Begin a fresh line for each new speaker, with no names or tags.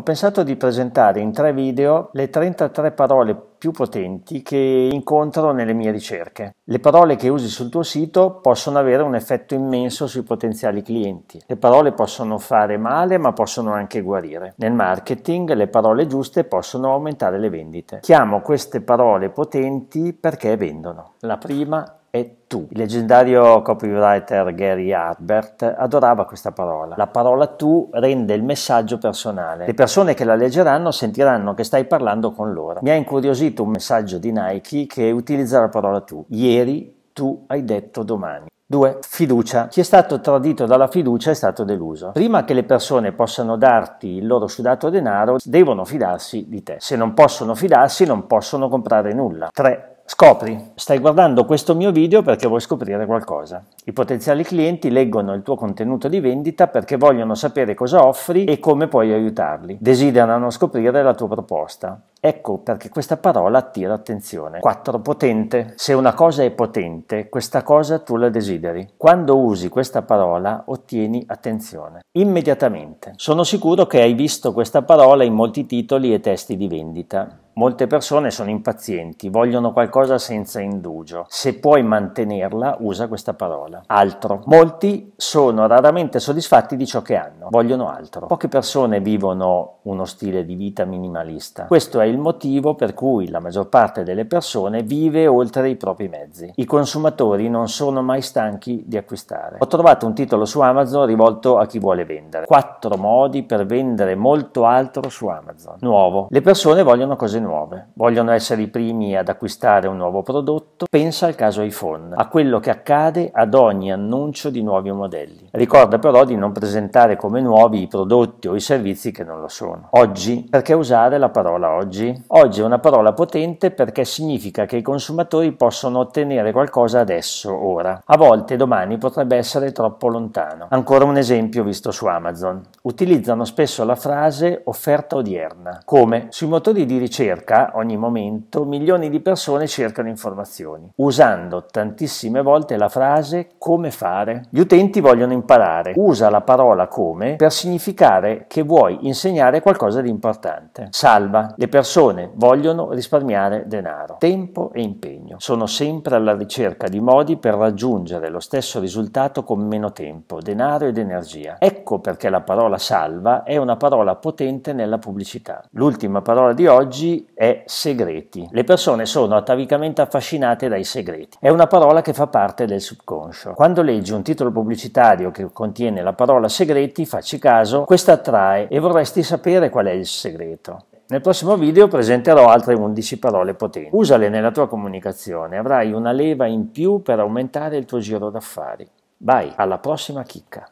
Ho pensato di presentare in tre video le 33 parole più potenti che incontro nelle mie ricerche. Le parole che usi sul tuo sito possono avere un effetto immenso sui potenziali clienti. Le parole possono fare male ma possono anche guarire. Nel marketing le parole giuste possono aumentare le vendite. Chiamo queste parole potenti perché vendono. La prima e tu. Il leggendario copywriter Gary Harbert adorava questa parola. La parola tu rende il messaggio personale. Le persone che la leggeranno sentiranno che stai parlando con loro. Mi ha incuriosito un messaggio di Nike che utilizza la parola tu. Ieri tu hai detto domani. 2. Fiducia. Chi è stato tradito dalla fiducia è stato deluso. Prima che le persone possano darti il loro sudato denaro, devono fidarsi di te. Se non possono fidarsi, non possono comprare nulla. 3. Scopri, stai guardando questo mio video perché vuoi scoprire qualcosa. I potenziali clienti leggono il tuo contenuto di vendita perché vogliono sapere cosa offri e come puoi aiutarli. Desiderano scoprire la tua proposta. Ecco perché questa parola attira attenzione. 4. Potente. Se una cosa è potente, questa cosa tu la desideri. Quando usi questa parola ottieni attenzione. Immediatamente. Sono sicuro che hai visto questa parola in molti titoli e testi di vendita. Molte persone sono impazienti, vogliono qualcosa senza indugio. Se puoi mantenerla, usa questa parola. Altro. Molti sono raramente soddisfatti di ciò che hanno, vogliono altro. Poche persone vivono uno stile di vita minimalista. Questo è il motivo per cui la maggior parte delle persone vive oltre i propri mezzi. I consumatori non sono mai stanchi di acquistare. Ho trovato un titolo su Amazon rivolto a chi vuole vendere. 4 modi per vendere molto altro su Amazon. Nuovo. Le persone vogliono cose nuove nuove, vogliono essere i primi ad acquistare un nuovo prodotto, pensa al caso iPhone, a quello che accade ad ogni annuncio di nuovi modelli. Ricorda però di non presentare come nuovi i prodotti o i servizi che non lo sono. Oggi, perché usare la parola oggi? Oggi è una parola potente perché significa che i consumatori possono ottenere qualcosa adesso, ora. A volte domani potrebbe essere troppo lontano. Ancora un esempio visto su Amazon. Utilizzano spesso la frase offerta odierna, come sui motori di ricerca ricerca, ogni momento, milioni di persone cercano informazioni, usando tantissime volte la frase come fare. Gli utenti vogliono imparare, usa la parola come per significare che vuoi insegnare qualcosa di importante. Salva, le persone vogliono risparmiare denaro, tempo e impegno. Sono sempre alla ricerca di modi per raggiungere lo stesso risultato con meno tempo, denaro ed energia. Ecco perché la parola salva è una parola potente nella pubblicità. L'ultima parola di oggi oggi è segreti. Le persone sono atavicamente affascinate dai segreti. È una parola che fa parte del subconscio. Quando leggi un titolo pubblicitario che contiene la parola segreti, facci caso, questa attrae e vorresti sapere qual è il segreto. Nel prossimo video presenterò altre 11 parole potenti. Usale nella tua comunicazione, avrai una leva in più per aumentare il tuo giro d'affari. Vai, alla prossima chicca!